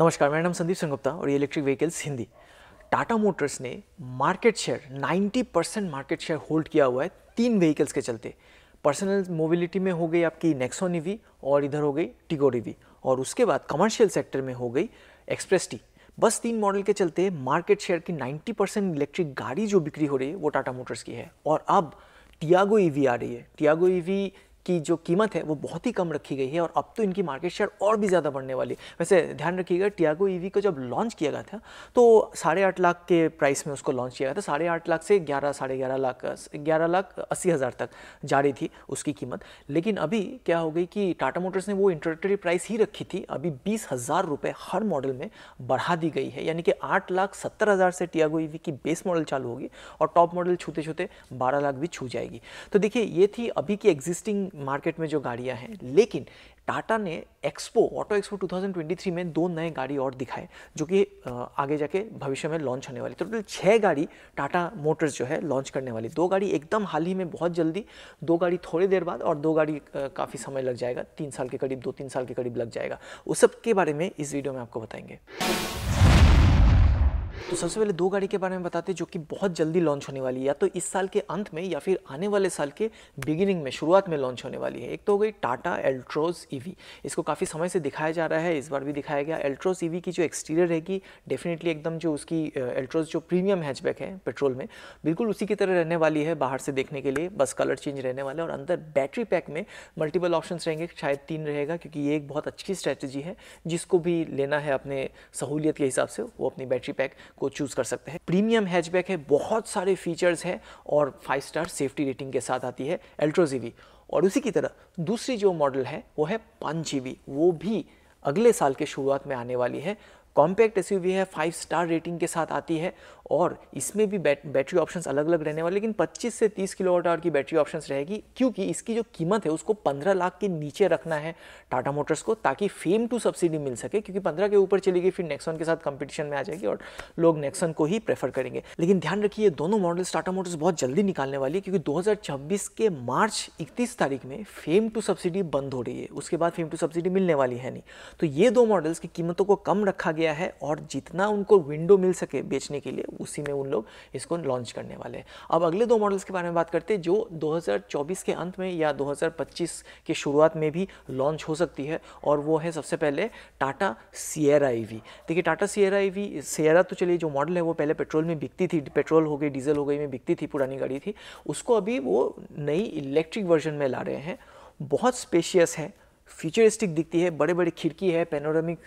नमस्कार मेरा नाम संदीप सिंगुप्ता और ये electric vehicles Hindi Tata Motors ने market share 90 percent market share hold किया हुआ है तीन व्हीकल्स के चलते पर्सनल मोबिलिटी में हो गई आपकी नेक्सोन ईवी e और इधर हो गई टिगोर ईवी e और उसके बाद कमर्शियल सेक्टर में हो गई एक्सप्रेस टी बस तीन मॉडल के चलते मार्केट शेयर की 90 परसेंट इलेक्ट्रिक गाड़ी जो बिक्री हो रही है वो टाटा मोटर्स की है और अब टियागो ईवी e आ रही है टियागो ईवी की जो कीमत है वो बहुत ही कम रखी गई है और अब तो इनकी मार्केट शेयर और भी ज़्यादा बढ़ने वाली है वैसे ध्यान रखिएगा टियागो ईवी को जब लॉन्च किया गया था तो साढ़े आठ लाख के प्राइस में उसको लॉन्च किया गया था साढ़े आठ लाख से ग्यारह साढ़े ग्यारह लाख ग्यारह लाख अस्सी हज़ार तक जा रही थी उसकी कीमत लेकिन अभी क्या हो गई कि टाटा मोटर्स ने वो इंट्रोडक्टरी प्राइस ही रखी थी अभी बीस हज़ार रुपये हर मॉडल में बढ़ा दी गई है यानी कि आठ लाख सत्तर हज़ार से टियागो ईवी की बेस मॉडल चालू होगी और टॉप मॉडल छूते छूते बारह लाख भी छू जाएगी तो देखिए ये थी अभी की एग्जिस्टिंग मार्केट में जो गाड़ियाँ हैं लेकिन टाटा ने एक्सपो ऑटो एक्सपो 2023 में दो नए गाड़ी और दिखाए जो कि आगे जाके भविष्य में लॉन्च होने वाली तो टोटल तो छः गाड़ी टाटा मोटर्स जो है लॉन्च करने वाली दो गाड़ी एकदम हाल ही में बहुत जल्दी दो गाड़ी थोड़ी देर बाद और दो गाड़ी काफ़ी समय लग जाएगा तीन साल के करीब दो तीन साल के करीब लग जाएगा उस सब के बारे में इस वीडियो में आपको बताएंगे तो सबसे पहले दो गाड़ी के बारे में बताते हैं जो कि बहुत जल्दी लॉन्च होने वाली है या तो इस साल के अंत में या फिर आने वाले साल के बिगिनिंग में शुरुआत में लॉन्च होने वाली है एक तो हो गई टाटा एल्ट्रोज ईवी इसको काफ़ी समय से दिखाया जा रहा है इस बार भी दिखाया गया एल्ट्रोज ईवी e की जो एक्सटीरियर रहेगी डेफिनेटली एकदम जो उसकी एल्ट्रोज जो प्रीमियम हैचबैक है पेट्रोल में बिल्कुल उसी की तरह रहने वाली है बाहर से देखने के लिए बस कलर चेंज रहने वाला है और अंदर बैटरी पैक में मल्टीपल ऑप्शन रहेंगे शायद तीन रहेगा क्योंकि ये एक बहुत अच्छी स्ट्रैटेजी है जिसको भी लेना है अपने सहूलियत के हिसाब से वो अपनी बैटरी पैक को चूज़ कर सकते हैं प्रीमियम हैचबैक है बहुत सारे फीचर्स है और फाइव स्टार सेफ्टी रेटिंग के साथ आती है एल्ट्रोजीवी और उसी की तरह दूसरी जो मॉडल है वो है पांच जी वो भी अगले साल के शुरुआत में आने वाली है कॉम्पैक्ट एस है फाइव स्टार रेटिंग के साथ आती है और इसमें भी बैट, बैटरी ऑप्शंस अलग अलग रहने वाले लेकिन 25 से 30 वाट आवर की बैटरी ऑप्शंस रहेगी क्योंकि इसकी जो कीमत है उसको 15 लाख के नीचे रखना है टाटा मोटर्स को ताकि फेम टू सब्सिडी मिल सके क्योंकि 15 के ऊपर चली गई फिर नेक्सन के साथ कंपटीशन में आ जाएगी और लोग नेक्सन को ही प्रेफर करेंगे लेकिन ध्यान रखिए दोनों मॉडल्स टाटा मोटर्स बहुत जल्दी निकालने वाली है क्योंकि दो के मार्च इकतीस तारीख में फेम टू सब्सिडी बंद हो रही है उसके बाद फेम टू सब्सिडी मिलने वाली है नहीं तो ये दो मॉडल्स की कीमतों को कम रखा गया गया है और जितना उनको विंडो मिल सके बेचने के लिए उसी में उन लोग इसको लॉन्च करने वाले हैं अब अगले दो मॉडल्स के बारे में बात करते हैं जो 2024 के अंत में या 2025 के शुरुआत में भी लॉन्च हो सकती है और वो है सबसे पहले टाटा सियरा ई देखिए टाटा सियरा ई सियरा तो चलिए जो मॉडल है वो पहले पेट्रोल में बिकती थी पेट्रोल हो गई डीजल हो गई में बिकती थी पुरानी गाड़ी थी उसको अभी वो नई इलेक्ट्रिक वर्जन में ला रहे हैं बहुत स्पेशियस है फ्यूचरिस्टिक दिखती है बड़े बड़े खिड़की है पेनोरामिक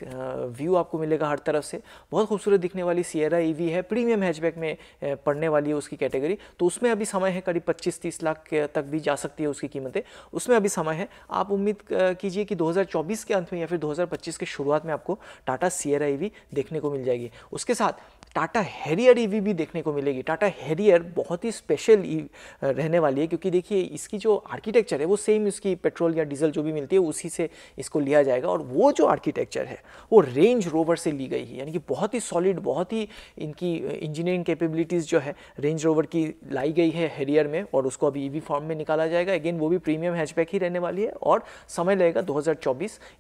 व्यू आपको मिलेगा हर तरफ से बहुत खूबसूरत दिखने वाली सियरा ईवी e है प्रीमियम हैचबैक में पड़ने वाली है उसकी कैटेगरी तो उसमें अभी समय है करीब 25-30 लाख तक भी जा सकती है उसकी कीमतें उसमें अभी समय है आप उम्मीद कीजिए कि दो के अंत में या फिर दो के शुरुआत में आपको टाटा सियरा ई देखने को मिल जाएगी उसके साथ टाटा हैरियर ईवी e भी देखने को मिलेगी टाटा हैरियर बहुत ही स्पेशल e रहने वाली है क्योंकि देखिए इसकी जो आर्किटेक्चर है वो सेम इसकी पेट्रोल या डीजल जो भी मिलती है उसी से इसको लिया जाएगा और वो जो आर्किटेक्चर है वो रेंज रोवर से ली गई है यानी कि बहुत ही सॉलिड बहुत ही इनकी इंजीनियरिंग कैपेबिलिटीज़ जो है रेंज रोवर की लाई गई है हैरियर में और उसको अभी ई e फॉर्म में निकाला जाएगा अगेन वो भी प्रीमियम हैचबैक ही रहने वाली है और समय लगेगा दो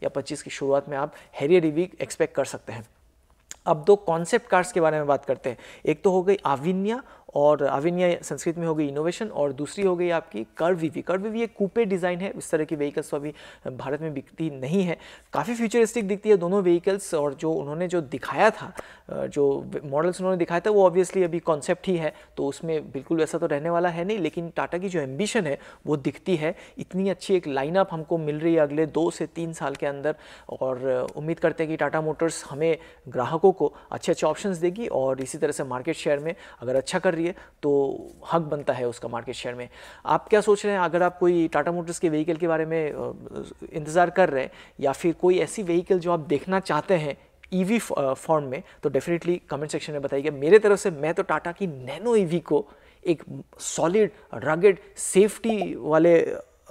या पच्चीस की शुरुआत में आप हैरियर ईवी एक्सपेक्ट कर सकते हैं अब दो कॉन्सेप्ट कार्स के बारे में बात करते हैं एक तो हो गई आविन्या और अविनिया संस्कृत में हो गई इनोवेशन और दूसरी हो गई आपकी कर्व वीवी वी वीवी एक कूपे डिज़ाइन है इस तरह की व्हीकल्स तो अभी भारत में बिकती नहीं है काफ़ी फ्यूचरिस्टिक दिखती है दोनों व्हीकल्स और जो उन्होंने जो दिखाया था जो मॉडल्स उन्होंने दिखाया था वो ऑब्वियसली अभी कॉन्सेप्ट ही है तो उसमें बिल्कुल वैसा तो रहने वाला है नहीं लेकिन टाटा की जो एम्बिशन है वो दिखती है इतनी अच्छी एक लाइनअप हमको मिल रही है अगले दो से तीन साल के अंदर और उम्मीद करते हैं कि टाटा मोटर्स हमें ग्राहकों को अच्छे अच्छे ऑप्शन देगी और इसी तरह से मार्केट शेयर में अगर अच्छा कर रही तो हक बनता है उसका मार्केट शेयर में आप क्या सोच रहे हैं अगर आप कोई टाटा मोटर्स के व्हीकल के बारे में इंतज़ार कर रहे हैं या फिर कोई ऐसी व्हीकल जो आप देखना चाहते हैं ईवी e फॉर्म में तो डेफिनेटली कमेंट सेक्शन में बताइएगा मेरे तरफ से मैं तो टाटा की नैनो ईवी e को एक सॉलिड रगेड सेफ्टी वाले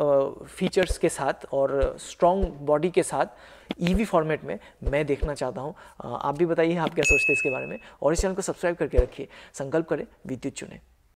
फीचर्स के साथ और स्ट्रॉन्ग बॉडी के साथ ईवी e फॉर्मेट में मैं देखना चाहता हूँ आप भी बताइए आप क्या सोचते हैं इसके बारे में और इस चैनल को सब्सक्राइब करके रखिए संकल्प करें विद्युत चुनें